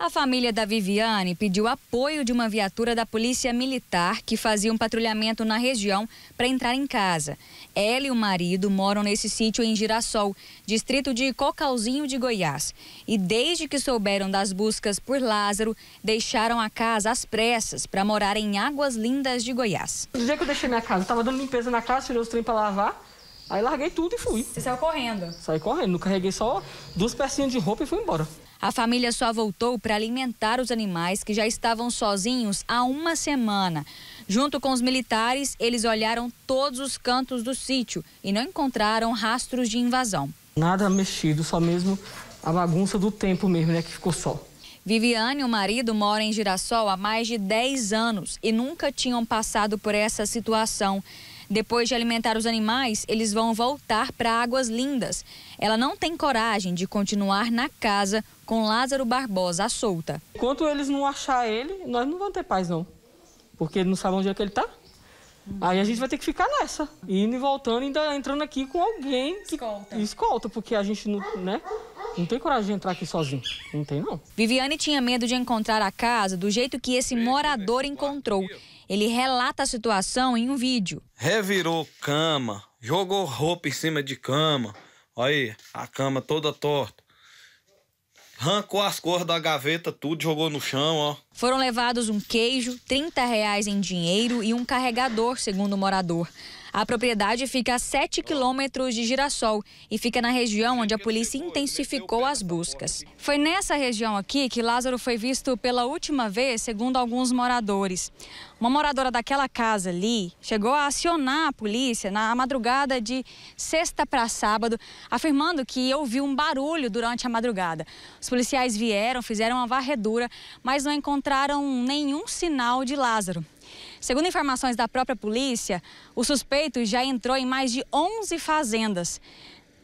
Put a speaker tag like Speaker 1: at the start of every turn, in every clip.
Speaker 1: A família da Viviane pediu apoio de uma viatura da Polícia Militar que fazia um patrulhamento na região para entrar em casa. Ela e o marido moram nesse sítio em Girassol, distrito de Cocalzinho de Goiás. E desde que souberam das buscas por Lázaro, deixaram a casa às pressas para morar em Águas Lindas de Goiás.
Speaker 2: No dia que eu deixei minha casa, estava dando limpeza na casa, tirou os trem para lavar. Aí larguei tudo e fui. Você saiu correndo? Saí correndo, não carreguei só duas pecinhas de roupa e fui embora. A família só voltou
Speaker 1: para alimentar os animais que já estavam sozinhos há uma semana. Junto com os militares, eles olharam todos os cantos do sítio e não encontraram rastros de
Speaker 2: invasão. Nada mexido, só mesmo a bagunça do tempo mesmo, né, que ficou só.
Speaker 1: Viviane e o marido moram em Girassol há mais de 10 anos e nunca tinham passado por essa situação. Depois de alimentar os animais, eles vão voltar para Águas Lindas. Ela não tem coragem de continuar na casa com Lázaro Barbosa à
Speaker 2: solta. Enquanto eles não achar ele, nós não vamos ter paz não, porque não sabem onde é que ele está. Aí a gente vai ter que ficar nessa, indo e voltando, ainda entrando aqui com alguém que escolta, escolta porque a gente não, né? Não tem coragem de entrar aqui sozinho. Não tem, não.
Speaker 1: Viviane tinha medo de encontrar a casa do jeito que esse morador encontrou. Ele relata a situação em um vídeo.
Speaker 2: Revirou cama, jogou roupa em cima de cama. Aí, a cama toda torta. Arrancou as cores da gaveta, tudo, jogou no chão, ó.
Speaker 1: Foram levados um queijo, 30 reais em dinheiro e um carregador, segundo o morador. A propriedade fica a 7 quilômetros de Girassol e fica na região onde a polícia intensificou as buscas. Foi nessa região aqui que Lázaro foi visto pela última vez, segundo alguns moradores. Uma moradora daquela casa ali chegou a acionar a polícia na madrugada de sexta para sábado, afirmando que ouviu um barulho durante a madrugada. Os policiais vieram, fizeram uma varredura, mas não encontraram encontraram nenhum sinal de Lázaro. Segundo informações da própria polícia, o suspeito já entrou em mais de 11 fazendas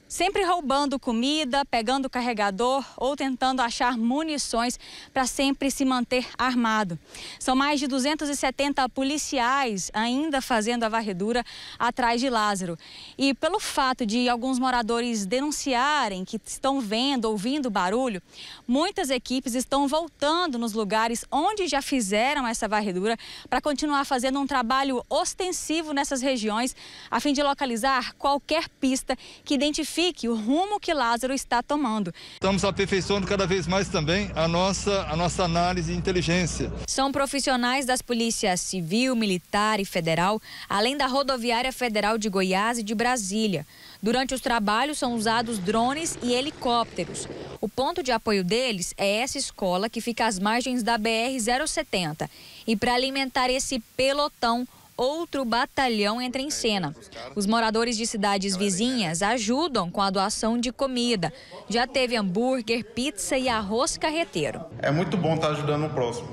Speaker 1: sempre roubando comida, pegando carregador ou tentando achar munições para sempre se manter armado. São mais de 270 policiais ainda fazendo a varredura atrás de Lázaro. E pelo fato de alguns moradores denunciarem que estão vendo, ouvindo barulho, muitas equipes estão voltando nos lugares onde já fizeram essa varredura para continuar fazendo um trabalho ostensivo nessas regiões a fim de localizar qualquer pista que identifique o rumo que Lázaro está tomando.
Speaker 2: Estamos aperfeiçoando cada vez mais também a nossa, a nossa análise e inteligência.
Speaker 1: São profissionais das polícias civil, militar e federal, além da rodoviária federal de Goiás e de Brasília. Durante os trabalhos são usados drones e helicópteros. O ponto de apoio deles é essa escola que fica às margens da BR-070. E para alimentar esse pelotão, outro batalhão entra em cena. Os moradores de cidades vizinhas ajudam com a doação de comida. Já teve hambúrguer, pizza e arroz carreteiro.
Speaker 2: É muito bom estar tá ajudando o próximo,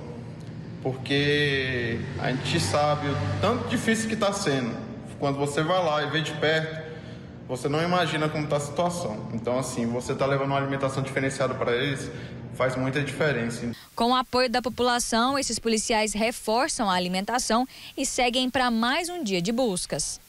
Speaker 2: porque a gente sabe o tanto difícil que está sendo. Quando você vai lá e vê de perto você não imagina como está a situação. Então, assim, você está levando uma alimentação diferenciada para eles, faz muita diferença.
Speaker 1: Com o apoio da população, esses policiais reforçam a alimentação e seguem para mais um dia de buscas.